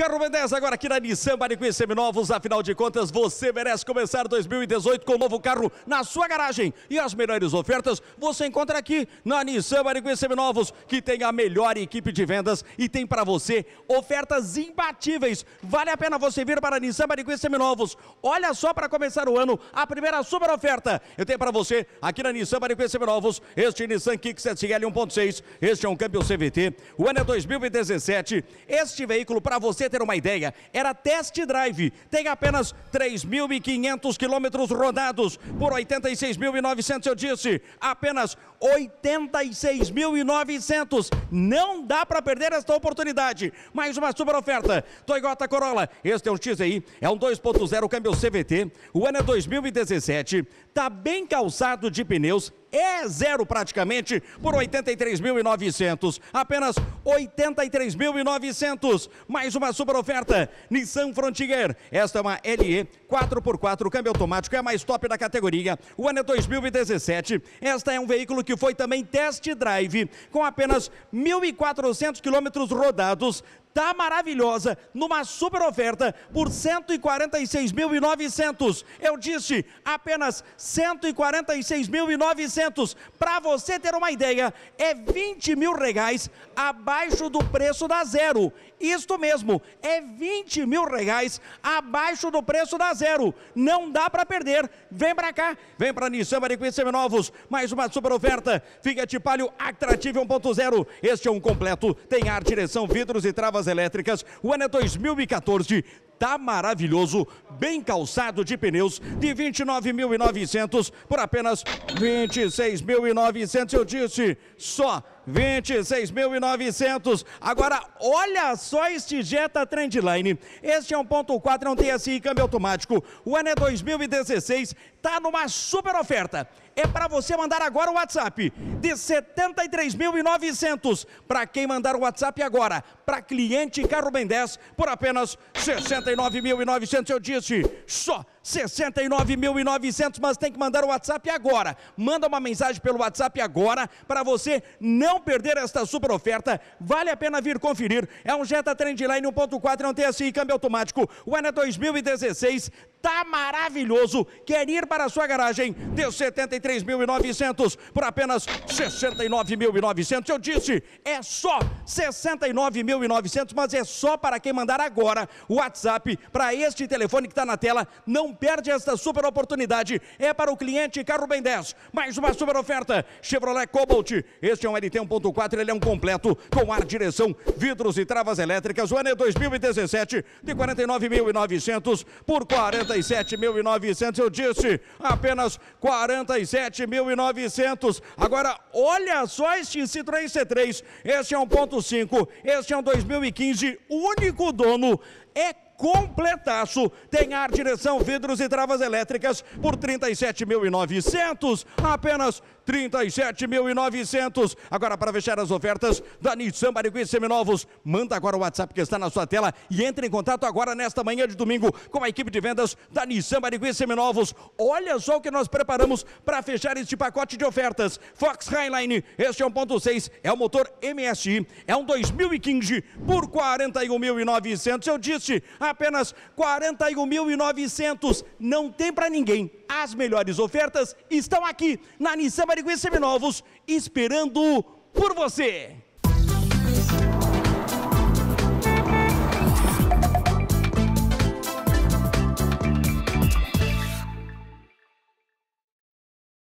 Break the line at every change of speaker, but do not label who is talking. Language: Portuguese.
Carro B10 agora aqui na Nissan Bariquim Seminovos. Afinal de contas, você merece começar 2018 com o um novo carro na sua garagem. E as melhores ofertas você encontra aqui na Nissan Bariquim Seminovos, que tem a melhor equipe de vendas e tem para você ofertas imbatíveis. Vale a pena você vir para a Nissan Bariquim Seminovos. Olha só para começar o ano, a primeira super oferta. Eu tenho para você aqui na Nissan Bariquim Seminovos, este Nissan Kicks SL 1.6. Este é um câmbio CVT. O ano é 2017. Este veículo para você ter uma ideia, era test drive. Tem apenas 3.500 quilômetros rodados por 86.900, eu disse. Apenas 86.900. Não dá para perder esta oportunidade. Mais uma super oferta. Toyota Corolla. Este é um XEI, é um 2.0 câmbio CVT. O ano é 2017. Tá bem calçado de pneus, é zero praticamente por 83.900, apenas 83.900. Mais uma super oferta. Nissan Frontier. Esta é uma LE 4x4, câmbio automático, é a mais top da categoria. O ano é 2017. Esta é um veículo que foi também test drive, com apenas 1.400 quilômetros rodados, tá maravilhosa, numa super oferta por 146.900. Eu disse, apenas 146.900. Para você ter uma ideia, é 20 mil reais abaixo do preço da zero. Isto mesmo, é 20 mil reais abaixo do preço da zero. Não dá para perder. Vem para cá, vem para Nissan Maricuí Seminovos. Mais uma super oferta. de Palio atrativo 1.0. Este é um completo. Tem ar, direção, vidros e travas Elétricas. O ano é 2014 tá maravilhoso, bem calçado de pneus de 29.900 por apenas 26.900, eu disse, só 26.900. Agora, olha só este Jetta Trendline. Este é um ponto 4, é um TSI câmbio automático. O ano é 2016, tá numa super oferta é para você mandar agora o WhatsApp de 73.900 para quem mandar o WhatsApp agora, para cliente Carro Ben 10 por apenas 69.900. Eu disse só 69.900, mas tem que mandar o WhatsApp agora. Manda uma mensagem pelo WhatsApp agora para você não perder esta super oferta. Vale a pena vir conferir. É um Jetta Trendline 1.4, é um TSI câmbio automático. O ano é 2016, tá maravilhoso. Quer ir para a sua garagem? Deu 73 63.900 por apenas 69.900. Eu disse, é só 69.900, mas é só para quem mandar agora o WhatsApp para este telefone que está na tela. Não perde esta super oportunidade. É para o cliente Carro Bem 10. Mais uma super oferta. Chevrolet Cobalt. Este é um LT 1.4, ele é um completo com ar, direção, vidros e travas elétricas. O ano é 2017 de 49.900 por 47.900. Eu disse, apenas 47 7.900. Agora, olha só este Citroën C3. Este é um ponto 5. este é um 2015, único dono. É completaço. Tem ar, direção, vidros e travas elétricas por 37.900, apenas 37.900. Agora, para fechar as ofertas da Nissan Barigui Seminovos, manda agora o WhatsApp que está na sua tela e entre em contato agora nesta manhã de domingo com a equipe de vendas da Nissan Barigui Seminovos. Olha só o que nós preparamos para fechar este pacote de ofertas. Fox Highline, este é 1.6, é o motor MSI, é um 2015 por 41.900. Eu disse, a apenas 41.900. Não tem para ninguém. As melhores ofertas estão aqui na Nissan Mariguê Seminovos, esperando por você.